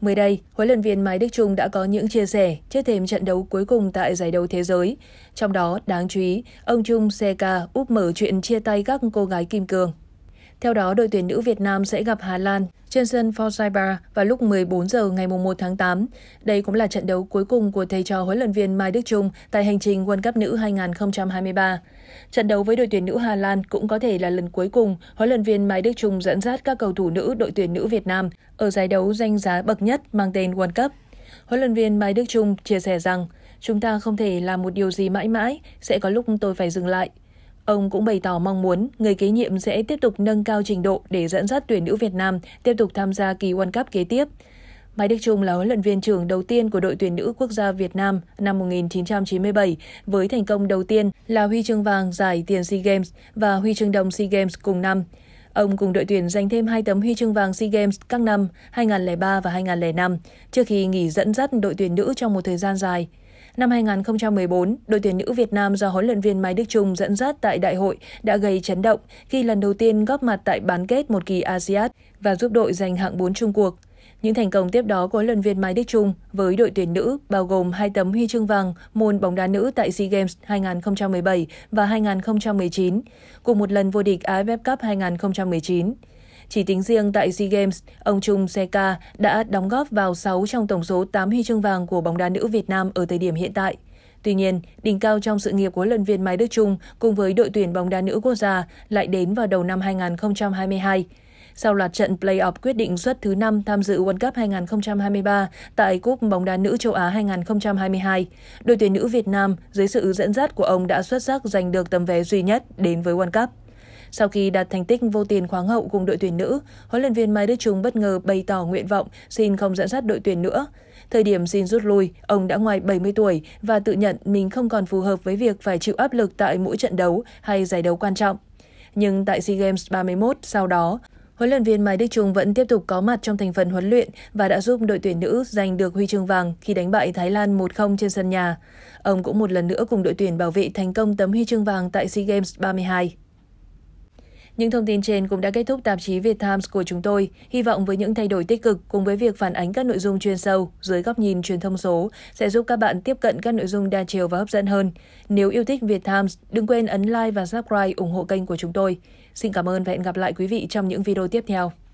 Mới đây, huấn luyện viên Mai Đức Trung đã có những chia sẻ trước thêm trận đấu cuối cùng tại giải đấu thế giới. Trong đó, đáng chú ý, ông Trung CK úp mở chuyện chia tay các cô gái kim cương. Theo đó, đội tuyển nữ Việt Nam sẽ gặp Hà Lan trên sân Forsaiba vào lúc 14 giờ ngày 1 tháng 8. Đây cũng là trận đấu cuối cùng của thầy trò huấn luyện viên Mai Đức Trung tại hành trình World Cup nữ 2023. Trận đấu với đội tuyển nữ Hà Lan cũng có thể là lần cuối cùng huấn luyện viên Mai Đức Trung dẫn dắt các cầu thủ nữ đội tuyển nữ Việt Nam ở giải đấu danh giá bậc nhất mang tên World Cup. Huấn luyện viên Mai Đức Trung chia sẻ rằng, chúng ta không thể làm một điều gì mãi mãi, sẽ có lúc tôi phải dừng lại. Ông cũng bày tỏ mong muốn người kế nhiệm sẽ tiếp tục nâng cao trình độ để dẫn dắt tuyển nữ Việt Nam tiếp tục tham gia kỳ World Cup kế tiếp. Mai Đức Trung là huấn luyện viên trưởng đầu tiên của đội tuyển nữ quốc gia Việt Nam năm 1997 với thành công đầu tiên là huy chương vàng giải tiền SEA Games và huy chương đồng SEA Games cùng năm. Ông cùng đội tuyển giành thêm hai tấm huy chương vàng SEA Games các năm 2003 và 2005 trước khi nghỉ dẫn dắt đội tuyển nữ trong một thời gian dài. Năm 2014, đội tuyển nữ Việt Nam do huấn luyện viên Mai Đức Trung dẫn dắt tại đại hội đã gây chấn động khi lần đầu tiên góp mặt tại bán kết một kỳ ASEAN và giúp đội giành hạng 4 chung cuộc. Những thành công tiếp đó của huấn luyện viên Mai Đức Trung với đội tuyển nữ bao gồm hai tấm huy chương vàng môn bóng đá nữ tại SEA Games 2017 và 2019, cùng một lần vô địch AFF Cup 2019. Chỉ tính riêng tại SEA Games, ông Trung Seka đã đóng góp vào 6 trong tổng số 8 huy chương vàng của bóng đá nữ Việt Nam ở thời điểm hiện tại. Tuy nhiên, đỉnh cao trong sự nghiệp của huấn luyện viên Mai Đức Trung cùng với đội tuyển bóng đá nữ quốc gia lại đến vào đầu năm 2022 sau loạt trận play-off quyết định suất thứ 5 tham dự World Cup 2023 tại Cúp bóng đá nữ châu Á 2022. Đội tuyển nữ Việt Nam dưới sự dẫn dắt của ông đã xuất sắc giành được tấm vé duy nhất đến với World Cup. Sau khi đạt thành tích vô tiền khoáng hậu cùng đội tuyển nữ, huấn luyện viên Mai Đức Trung bất ngờ bày tỏ nguyện vọng xin không dẫn dắt đội tuyển nữa. Thời điểm xin rút lui, ông đã ngoài 70 tuổi và tự nhận mình không còn phù hợp với việc phải chịu áp lực tại mỗi trận đấu hay giải đấu quan trọng. Nhưng tại SEA Games 31 sau đó, huấn luyện viên Mai Đức Trung vẫn tiếp tục có mặt trong thành phần huấn luyện và đã giúp đội tuyển nữ giành được huy chương vàng khi đánh bại Thái Lan 1-0 trên sân nhà. Ông cũng một lần nữa cùng đội tuyển bảo vệ thành công tấm huy chương vàng tại SEA Games 32. Những thông tin trên cũng đã kết thúc tạp chí Việt Times của chúng tôi. Hy vọng với những thay đổi tích cực cùng với việc phản ánh các nội dung chuyên sâu dưới góc nhìn truyền thông số sẽ giúp các bạn tiếp cận các nội dung đa chiều và hấp dẫn hơn. Nếu yêu thích Việt Times, đừng quên ấn like và subscribe ủng hộ kênh của chúng tôi. Xin cảm ơn và hẹn gặp lại quý vị trong những video tiếp theo.